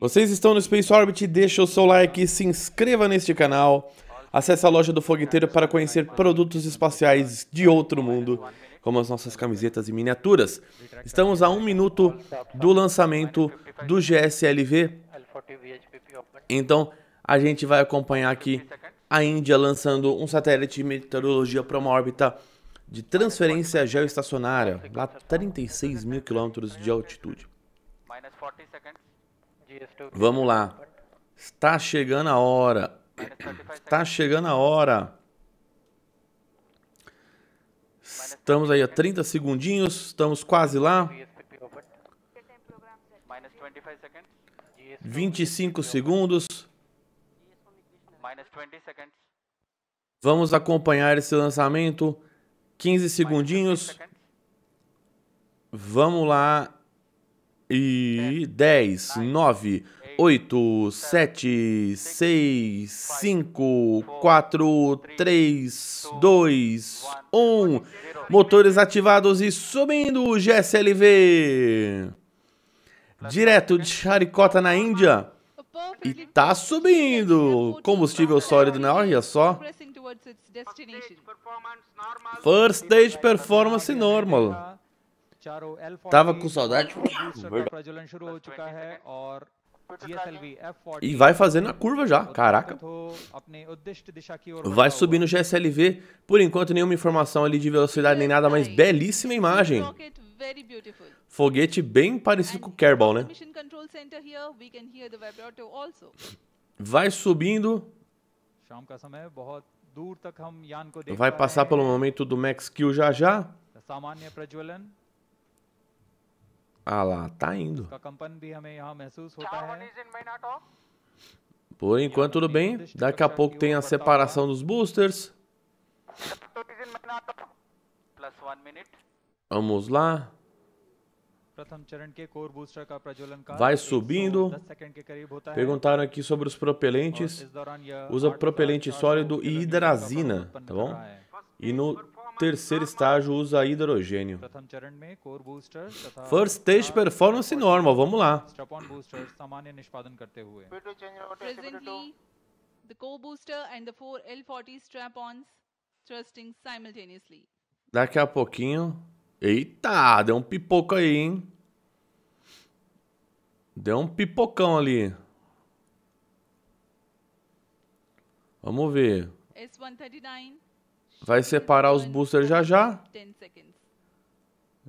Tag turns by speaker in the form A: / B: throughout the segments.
A: Vocês estão no Space Orbit, deixa o seu like, se inscreva neste canal, acesse a loja do Fogueteiro para conhecer produtos espaciais de outro mundo, como as nossas camisetas e miniaturas. Estamos a um minuto do lançamento do GSLV, então a gente vai acompanhar aqui a Índia lançando um satélite de meteorologia para uma órbita de transferência geoestacionária, lá 36 mil quilômetros de altitude. Vamos lá. Está chegando a hora. Está chegando a hora. Estamos aí a 30 segundinhos, estamos quase lá. 25 segundos. Vamos acompanhar esse lançamento. 15 segundinhos. Vamos lá e 10, 9, 8, 7, 6, 5, 4, 3, 2, 1. Motores ativados e subindo o GSLV. Direto de Charicota, na Índia. E tá subindo. Combustível sólido, né? Olha só. First stage performance normal.
B: Tava com saudade.
C: E vai fazendo a curva já, caraca.
B: Vai
A: subindo o GSLV, por enquanto nenhuma informação ali de velocidade nem nada, mas belíssima imagem. Foguete bem parecido com o Kerbal, né? Vai subindo.
C: Vai passar pelo momento
A: do Max Kill já já. Ah lá, tá indo. Por enquanto tudo bem. Daqui a pouco tem a separação dos boosters. Vamos lá.
C: Vai subindo. Perguntaram
A: aqui sobre os propelentes. Usa propelente sólido e hidrazina, tá bom? E no terceiro estágio usa hidrogênio.
C: First stage performance normal, vamos lá.
B: Presently, the core booster and the four L40 strap-ons thrusting simultaneously.
A: Daqui a pouquinho. Eita, deu um pipoco aí, hein? Deu um pipocão ali. Vamos ver.
B: S139
A: Vai separar os boosters já já.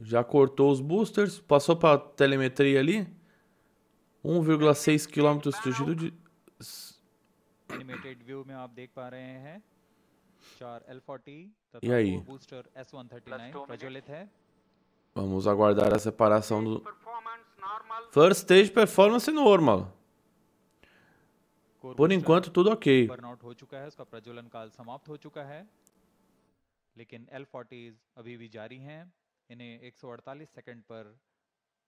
A: Já cortou os boosters. Passou para telemetria ali. 1,6 km fugido de...
C: E aí? L40 S139
A: Vamos aguardar a separação do First stage performance normal.
C: Por enquanto tudo OK. लेकिन एल फोर्टीज अभी भी जारी हैं इन्हें 148 सेकंड पर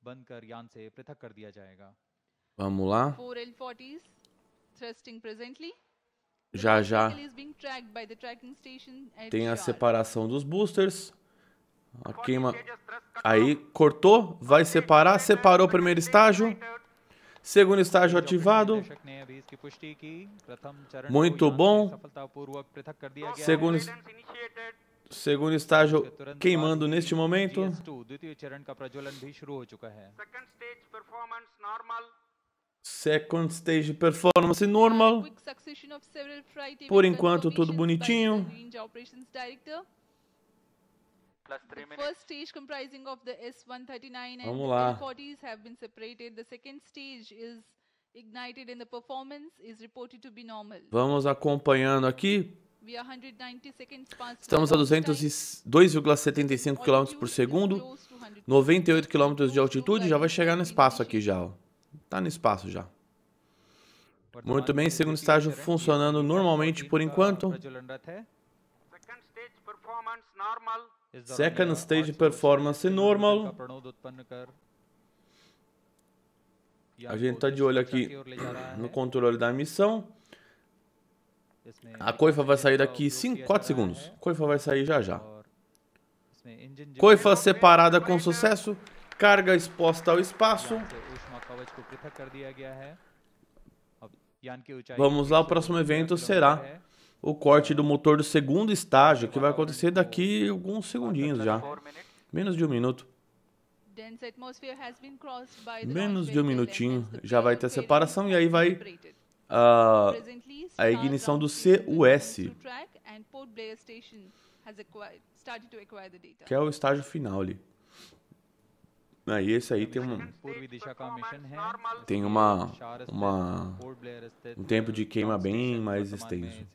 C: बंद कर यान से पृथक कर दिया जाएगा
A: Vamos lá.
B: Four L40s thrusting presently.
A: Já já. Tem a separação dos boosters. A queima. Aí cortou, vai separar, separou o primeiro estágio. Segundo estágio ativado.
C: Muito bom. Segundo estágio.
A: Segundo estágio queimando neste momento. Second stage performance normal.
B: Por enquanto, tudo bonitinho. Vamos lá.
A: Vamos acompanhando aqui. Estamos a 202,75 km por segundo, 98 km de altitude, já vai chegar no espaço aqui já. Está no espaço já. Muito bem, segundo estágio funcionando normalmente por enquanto. É? Second stage performance normal.
C: A gente está de olho aqui
A: no controle da missão. A coifa vai sair daqui 5, 4 segundos. Coifa vai sair já já. Coifa separada com sucesso. Carga exposta ao espaço.
C: Vamos lá, o próximo evento será
A: o corte do motor do segundo estágio, que vai acontecer daqui alguns segundinhos já. Menos de um minuto. Menos de um minutinho já vai ter separação e aí vai a, a ignição do CUS, que é o estágio final ali. Aí esse aí tem um tem uma assim, uma um tempo de queima então, bem mais extenso.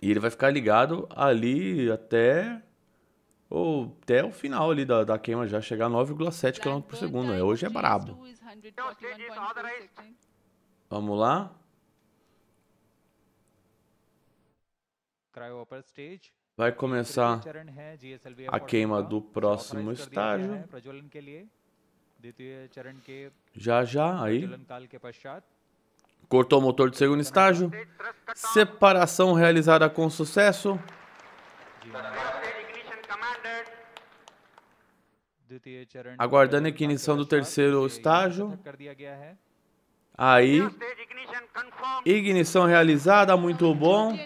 A: E ele vai ficar ligado ali até ou até o final ali da, da queima já chegar a 9,7 km por segundo. Né? Hoje é brabo. Vamos lá. Vai começar a queima do próximo estágio.
C: Né? Já já, aí.
A: Cortou o motor do segundo estágio. Separação realizada com sucesso. Aguardando a ignição do terceiro estágio. Aí, ignição realizada, muito bom.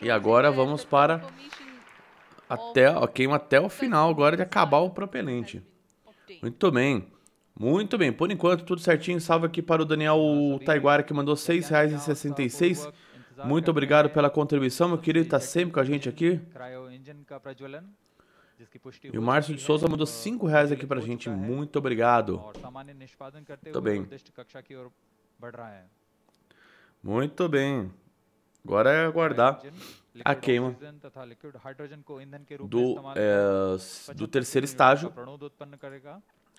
A: E agora vamos para até, ok, até o final agora de acabar o propelente. Muito bem. Muito bem, por enquanto tudo certinho. Salve aqui para o Daniel Taiguara que mandou R$ 6,66. Muito obrigado pela contribuição, meu querido. Está sempre com a gente aqui.
C: E o Márcio de Souza mandou 5 uh, reais aqui
A: pra gente. Muito obrigado. Muito bem. Muito bem. Agora é aguardar a queima
C: do, é, do terceiro estágio.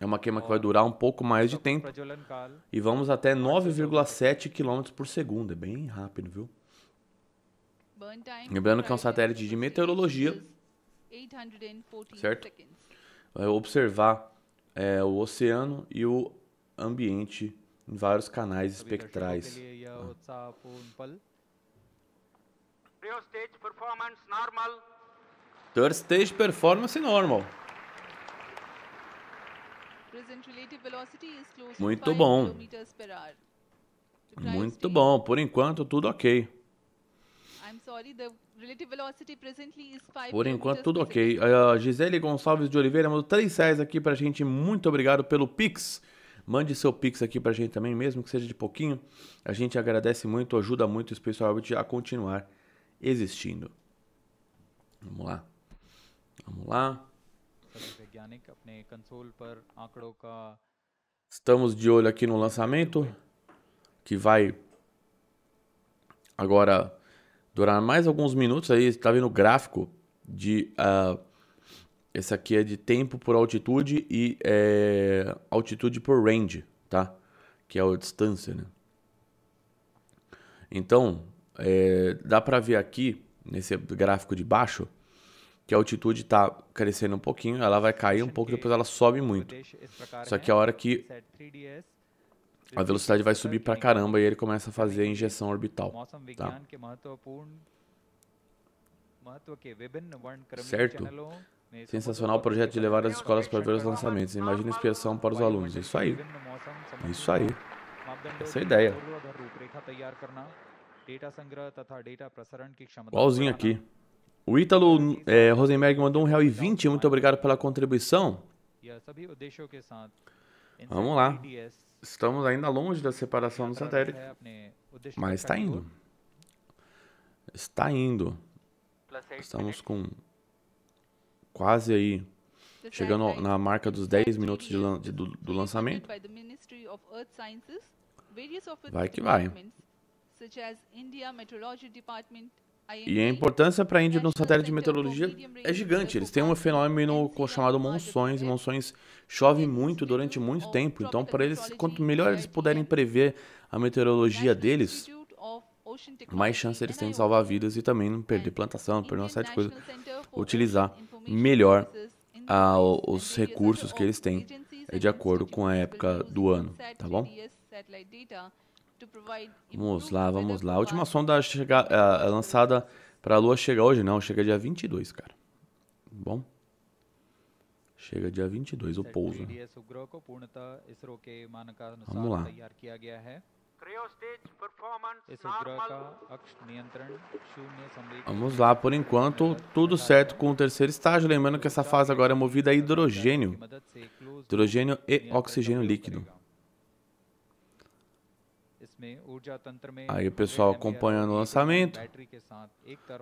C: É uma queima que vai durar um pouco mais de tempo.
A: E vamos até 9,7 km por segundo. É bem rápido, viu? Lembrando que é um satélite de meteorologia, certo? Vai observar é, o oceano e o ambiente em vários canais espectrais. Ah. Third stage performance normal.
B: Muito bom.
A: Muito bom. Por enquanto, tudo ok. Por enquanto, tudo ok. A Gisele Gonçalves de Oliveira mandou 3 reais aqui pra gente. Muito obrigado pelo Pix. Mande seu Pix aqui pra gente também, mesmo que seja de pouquinho. A gente agradece muito, ajuda muito o Space Orbit a continuar existindo. Vamos lá. Vamos lá. Estamos de olho aqui no lançamento, que vai agora durar mais alguns minutos. Aí está vendo o gráfico de. Uh, esse aqui é de tempo por altitude e é, altitude por range, tá? Que é a distância, né? Então, é, dá para ver aqui, nesse gráfico de baixo, que a altitude está crescendo um pouquinho, ela vai cair um pouco, depois ela sobe muito. Só né? que a hora que a velocidade vai subir pra caramba e ele começa a fazer a injeção orbital. Tá? Certo? Sensacional o projeto de levar as escolas para ver os lançamentos. Imagina inspiração para os alunos. Isso aí. Isso aí. Essa é a ideia.
C: Igualzinho aqui.
A: O Ítalo é, Rosenberg mandou um real e vinte. Muito obrigado pela contribuição. Vamos lá estamos ainda longe da separação do satélite,
C: é, mas está
A: indo. Está indo. Estamos né? com quase aí, chegando na marca dos 10 minutos de lan de, do, do lançamento.
B: Vai que vai. Such as India Meteorology Department
A: e a importância para a Índia no satélite de meteorologia é gigante. Né? Eles têm um fenômeno chamado monções, e né? monções chove muito durante muito tempo. Então, para eles, quanto melhor eles puderem prever a meteorologia deles, mais chance eles têm de salvar vidas e também não perder plantação, não perder uma série de coisas. Utilizar melhor a, os recursos que eles têm eh, de acordo com a época do ano, tá bom? Vamos lá, vamos lá. A última sonda chega, é, é lançada para a Lua chega hoje, não, chega dia 22, cara. Bom. Chega dia 22, o pouso. Né?
C: Vamos lá. É. Vamos
A: lá, por enquanto, tudo certo com o terceiro estágio. Lembrando que essa fase agora é movida a hidrogênio. Hidrogênio e oxigênio líquido. Aí o pessoal acompanhando o lançamento.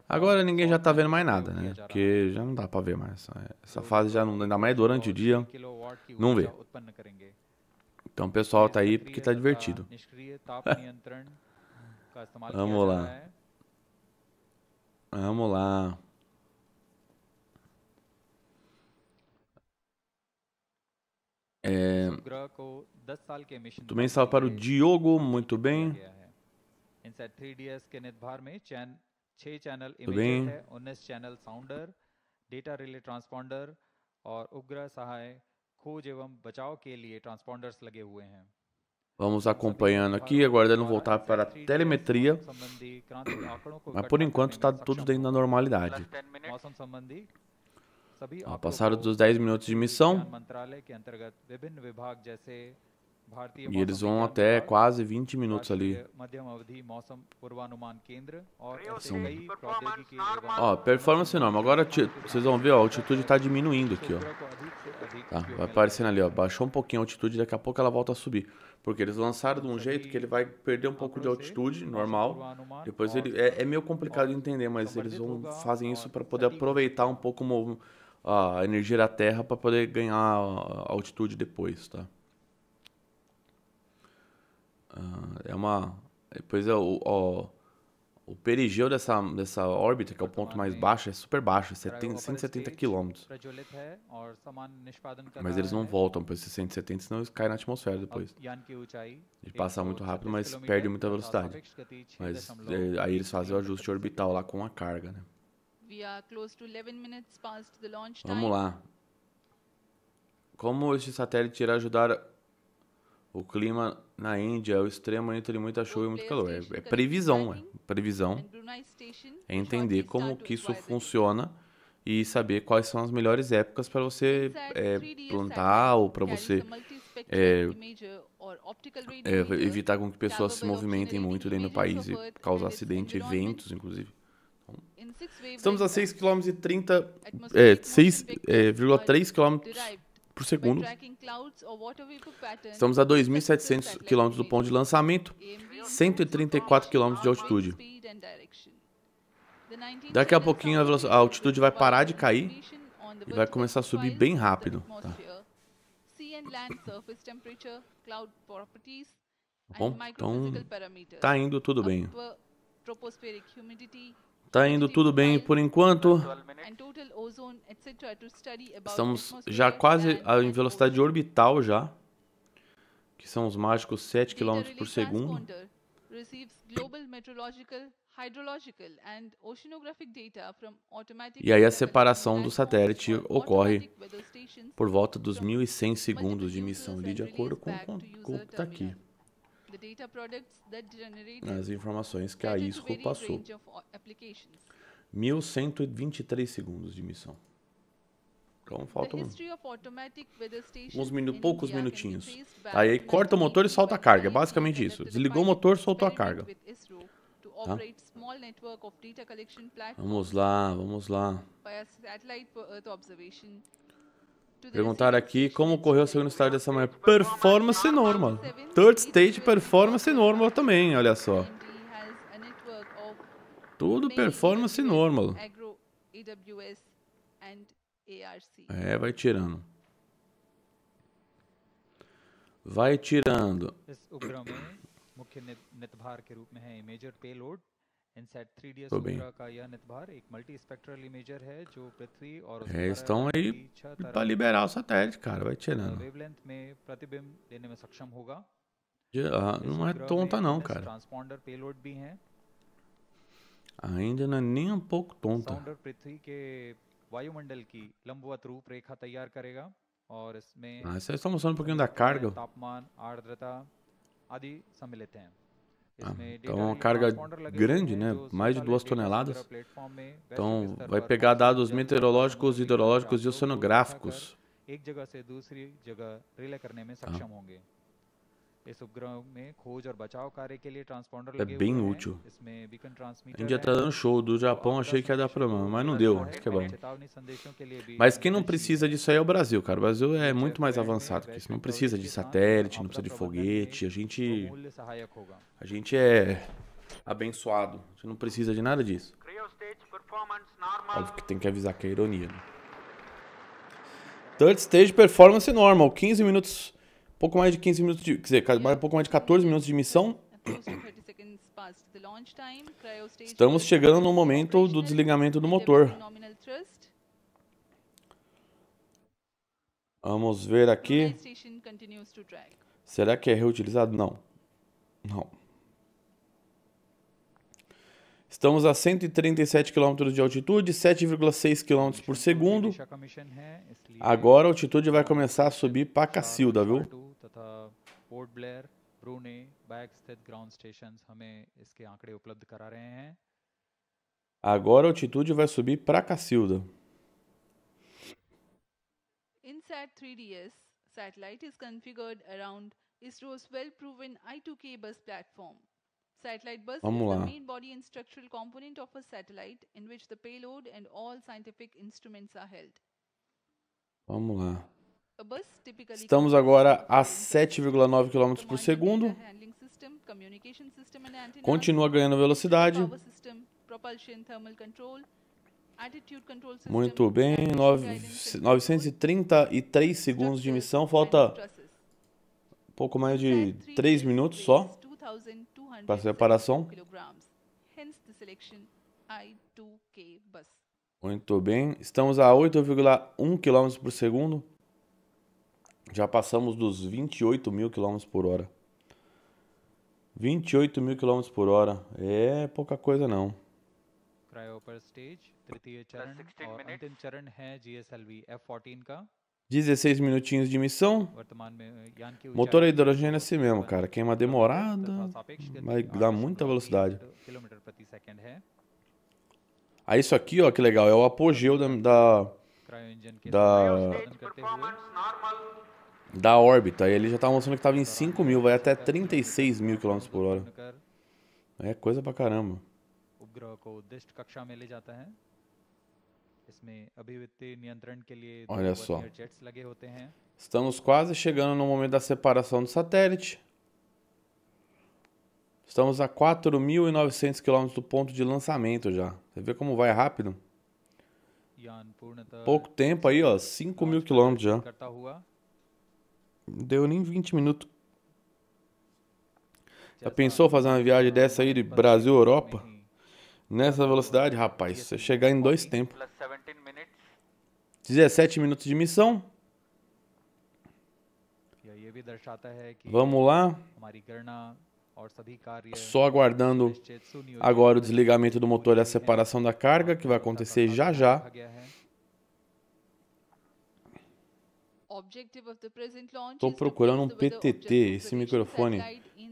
A: Agora ninguém já tá vendo mais nada, né? Porque já não dá para ver mais. Essa fase já não, dá mais durante o dia, não vê. Então o pessoal tá aí porque tá divertido.
C: Vamos lá.
A: Vamos lá. É... Também salve para o Diogo, muito bem.
C: Tudo bem. और सहाय खोज एवं बचाव के लिए लगे हुए हैं
A: Vamos acompanhando aqui, aguardando voltar para a telemetria. Mas por enquanto está tudo dentro da normalidade.
C: Ao passar dos 10 minutos de missão, e eles vão até quase 20 minutos ali. São... Ó,
A: performance normal. Agora vocês vão ver, ó, a altitude está diminuindo aqui, ó. Tá, vai aparecendo ali, ó. Baixou um pouquinho a altitude, daqui a pouco ela volta a subir. Porque eles lançaram de um jeito que ele vai perder um pouco de altitude, normal. Depois ele... É, é meio complicado de entender, mas eles vão, fazem isso para poder aproveitar um pouco o movimento a energia da Terra para poder ganhar altitude depois, tá? Ah, é uma depois é o, o, o perigeu dessa dessa órbita que é o ponto mais baixo é super baixo, 70, 170 km. Mas tá eles não voltam para esses 170, senão eles caem na atmosfera depois. Ele passa muito rápido, mas perde muita velocidade. É mas é, aí eles fazem o ajuste orbital lá com a carga, né? Vamos lá. Como este satélite irá ajudar o clima na Índia, é o extremo entre muita chuva e muito calor? É, é previsão, é previsão. É entender como que isso funciona e saber quais são as melhores épocas para você é, plantar ou para você é, é, evitar com que pessoas se movimentem muito dentro do país e causar acidente, eventos, inclusive. Estamos a 6 km e 30, é, 6,3 é, km é, por segundo. Estamos a 2.700 km do ponto de lançamento, 134 km de altitude. Daqui a pouquinho a, altitude vai parar de cair e vai começar a subir bem rápido. Tá? tá bom, então tá indo tudo bem. Está indo tudo bem por enquanto.
B: Estamos já
A: quase em velocidade orbital já, que são os mágicos 7 km por segundo. E aí a separação do satélite ocorre por volta dos 1.100 segundos de missão, de acordo com o que está aqui. As informações que a ISRO passou. 1123 uh, segundos de missão. Então faltam uns minu poucos minutinhos. Aí, aí corta o motor e solta a carga. É basicamente isso. Desligou o motor, soltou a carga. Tá? Vamos lá, vamos lá. Perguntaram aqui como ocorreu o segundo estágio dessa manhã. Performance normal. Third stage performance normal também, olha só. Tudo performance normal. É, vai tirando. Vai tirando.
C: Sobre. É, estão aí para liberar o satélite, cara. Vai tirando.
A: não é tonta não, cara. Ainda não é nem um pouco tonta.
C: Ah, vocês estão mostrando um pouquinho da carga. Ah, então é uma é carga grande, né? mais de duas toneladas. Né? Então vai pegar dados
A: meteorológicos, hidrológicos e oceanográficos. Tá.
C: इस उपग्रह में खोज और बचाव कार्य के लिए ट्रांसपोंडर लगे é bem útil.
B: इसमें beacon transmitter A gente tá dando
A: show do Japão, achei que ia dar problema, mas não deu, que é bom. Mas quem é não precisa disso aí é o Brasil, cara. O Brasil é muito mais avançado que isso. Não precisa de tá? satélite, não precisa de foguete. A gente A gente é abençoado. A gente não precisa de nada disso. Óbvio que tem que avisar que é ironia, né? Third stage performance normal, 15 minutos Pouco mais de 15 minutos de, quer dizer, pouco mais de 14 minutos de missão. Estamos chegando no momento do desligamento do motor. Vamos ver aqui. Será que é reutilizado? Não. Não. Estamos a 137 km de altitude, 7,6 km por segundo. Agora a altitude vai começar a subir pra cacilda, viu?
C: तथा पोर्ट ब्लेयर ब्रूने बैग स्थित ground stations हमें इसके आंकड़े उपलब्ध करा रहे हैं
A: Agora a altitude vai subir para Cacilda.
B: InSat 3DS satellite is configured around ISRO's well-proven I2K bus platform. Satellite bus Vamos is lá. the main body and structural component of a satellite in which the payload and all scientific instruments are held.
A: Vamos lá. Estamos agora a 7,9 km por segundo. Continua ganhando velocidade.
B: Muito bem, 9,
A: 933 segundos de missão, falta pouco mais de 3 minutos só
B: para a separação.
A: Muito bem, estamos a 8,1 km por segundo. Já passamos dos 28 mil quilômetros por hora. 28 mil quilômetros por hora. É pouca coisa não. Dezesseis 16 minutinhos de missão. Eh, Motor a hidrogênio é assim mesmo, cara. Queima demorada, mas dá muita velocidade. Ah, isso aqui, ó, que legal. É o apogeu da, da, da da órbita. E ele já estava tá mostrando que estava em 5 mil, vai até 36 mil km por hora. É coisa pra caramba. Olha só. Estamos quase chegando no momento da separação do satélite. Estamos a 4.900 km do ponto de lançamento já. Você vê como vai rápido? Pouco tempo aí, ó. 5 mil km já. Deu nem 20 minutos. Já tá pensou fazer uma viagem dessa aí de Brasil-Europa? Né? Nessa velocidade, rapaz, você chegar em dois tempos. 17 minutos de missão.
C: É Vamos lá. Só aguardando agora o
A: desligamento do motor e a separação da carga, que vai acontecer já já. Estou procurando um PTT, esse microfone,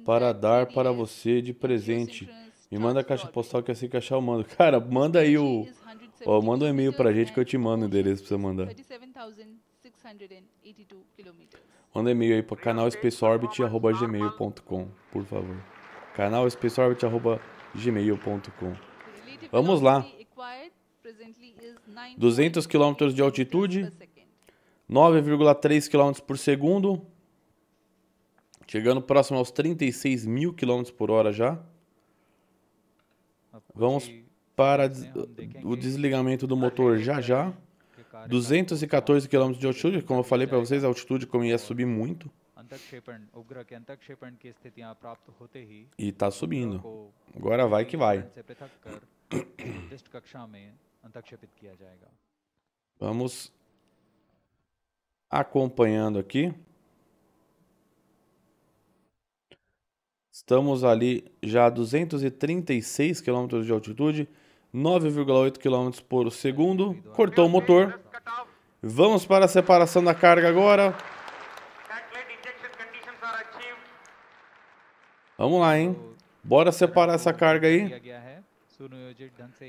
A: para dar para você de presente. Me manda a caixa postal que assim que achar eu mando. Cara, manda aí o. oh, manda um e-mail a gente que eu te mando o endereço para você mandar. Manda e-mail aí pra canalspaceorbit.gmail.com, por favor. canalspaceorbit.gmail.com. Vamos lá. 200 km de altitude, 9,3 km por segundo, chegando próximo aos 36 mil km por hora já. Vamos para o desligamento do tá motor já já. 214 né? km de altitude, como eu falei para vocês, a altitude como ia subir muito.
C: E está subindo. Agora vai que vai.
A: Vamos acompanhando aqui. Estamos ali já a 236 km de altitude, 9,8 km por segundo. Cortou o motor. Vamos para a separação da carga agora. Vamos lá, hein? Bora separar essa carga aí.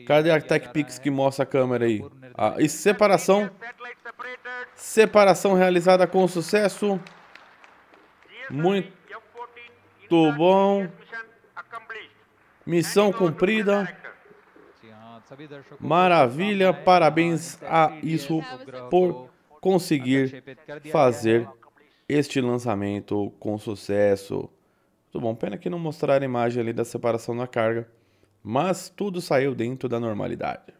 A: Cadê a TechPix né? que mostra a câmera aí? Ah, e separação. Separação realizada com sucesso. Muito bom. Missão cumprida. Maravilha, parabéns a isso por conseguir fazer este lançamento com sucesso. tudo bom, pena que não mostraram a imagem ali da separação da carga. Mas tudo saiu dentro da normalidade.